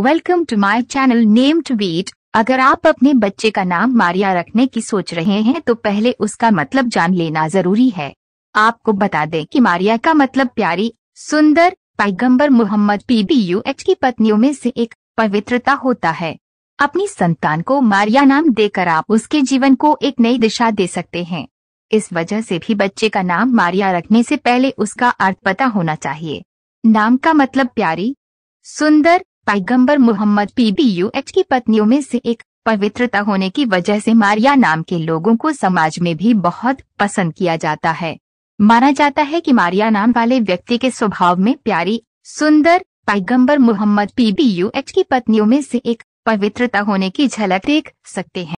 welcome to my channel name to beat अगर आप अपने बच्चे का नाम मारिया रखने की सोच रहे हैं तो पहले उसका मतलब जान लेना जरूरी है आपको बता दें कि मारिया का मतलब प्यारी सुंदर पैगंबर मोहम्मद पीबीयू एच की पत्नियों में से एक पवित्रता होता है अपनी संतान को मारिया नाम देकर आप उसके जीवन को एक नई दिशा दे सकते हैं इस वजह से भी बच्चे का नाम मारिया रखने से पहले उसका अर्थ पता होना चाहिए नाम का मतलब प्यारी सुंदर पैगंबर मोहम्मद पीबीयूएच की पत्नियों में से एक पवित्रता होने की वजह से मारिया नाम के लोगों को समाज में भी बहुत पसंद किया जाता है माना जाता है कि मारिया नाम वाले व्यक्ति के स्वभाव में प्यारी सुंदर पैगंबर मोहम्मद पीबीयूएच की पत्नियों में से एक पवित्रता होने की झलक देख सकते हैं